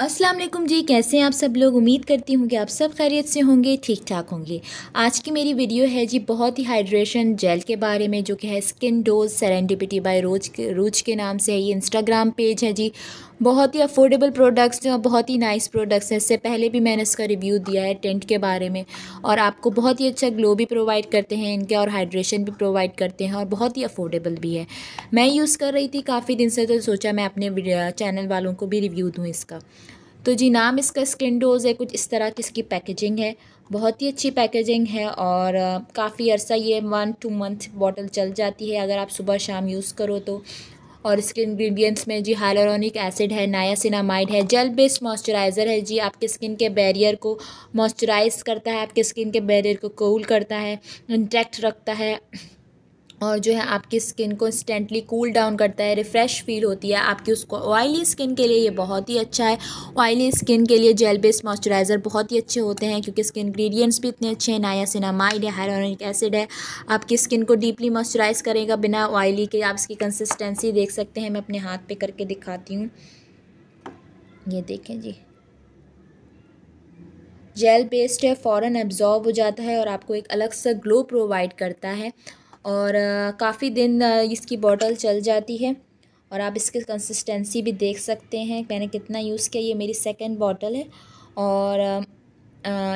अस्सलाम वालेकुम जी कैसे हैं आप सब लोग उम्मीद करती हूँ कि आप सब खैरियत से होंगे ठीक ठाक होंगे आज की मेरी वीडियो है जी बहुत ही हाइड्रेशन जेल के बारे में जो कि है skin dose serendipity by Rose Rouge के नाम से है ये इंस्टाग्राम पेज है जी बहुत ही अफोर्डेबल प्रोडक्ट्स हैं और बहुत ही नाइस प्रोडक्ट्स हैं इससे पहले भी मैंने इसका रिव्यू दिया है टेंट के बारे में और आपको बहुत ही अच्छा ग्लो भी प्रोवाइड करते हैं इनके और हाइड्रेशन भी प्रोवाइड करते हैं और बहुत ही अफोर्डेबल भी है मैं यूज़ कर रही थी काफ़ी दिन से तो सोचा मैं अपने चैनल वालों को भी रिव्यू दूँ इसका तो जी नाम इसका स्किन डोज है कुछ इस तरह की इसकी पैकेजिंग है बहुत ही अच्छी पैकेजिंग है और काफ़ी अर्सा ये वन टू मंथ बॉटल चल जाती है अगर आप सुबह शाम यूज़ करो तो और इसके इंग्रेडिएंट्स में जी हाइलोरोनिक एसिड है नायासिनामाइड है जेल बेस्ड मॉइस्चराइज़र है जी आपके स्किन के बैरियर को मॉइस्चराइज़ करता है आपके स्किन के बैरियर को कूल करता है इंटैक्ट रखता है और जो है आपकी स्किन को इंस्टेंटली कूल डाउन करता है रिफ़्रेश फील होती है आपकी उसको ऑयली स्किन के लिए ये बहुत ही अच्छा है ऑयली स्किन के लिए जेल बेस्ड मॉइस्चराइज़र बहुत ही अच्छे होते हैं क्योंकि इसके इंग्रेडिएंट्स भी इतने अच्छे हैं नायासिनामाइड है हाइरोनिक एसिड है आपकी स्किन को डीपली मॉइस्चराइज़ करेगा बिना ऑयली के आप इसकी कंसिस्टेंसी देख सकते हैं मैं अपने हाथ पे करके दिखाती हूँ ये देखें जी जेल बेस्ड है फ़ौरन एब्जॉर्ब हो जाता है और आपको एक अलग सा ग्लो प्रोवाइड करता है और काफ़ी दिन इसकी बॉटल चल जाती है और आप इसकी कंसिस्टेंसी भी देख सकते हैं मैंने कितना यूज़ किया ये मेरी सेकेंड बॉटल है और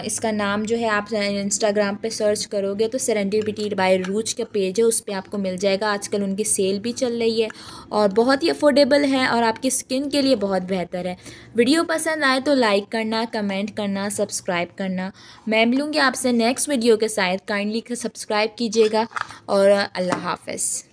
इसका नाम जो है आप इंस्टाग्राम पे सर्च करोगे तो सरेंडिपिटी बाय रूच का पेज है उस पर आपको मिल जाएगा आजकल उनकी सेल भी चल रही है और बहुत ही अफोर्डेबल है और आपकी स्किन के लिए बहुत बेहतर है वीडियो पसंद आए तो लाइक करना कमेंट करना सब्सक्राइब करना मैं मिलूँगी आपसे नेक्स्ट वीडियो के साथ काइंडली सब्सक्राइब कीजिएगा और अल्लाह हाफ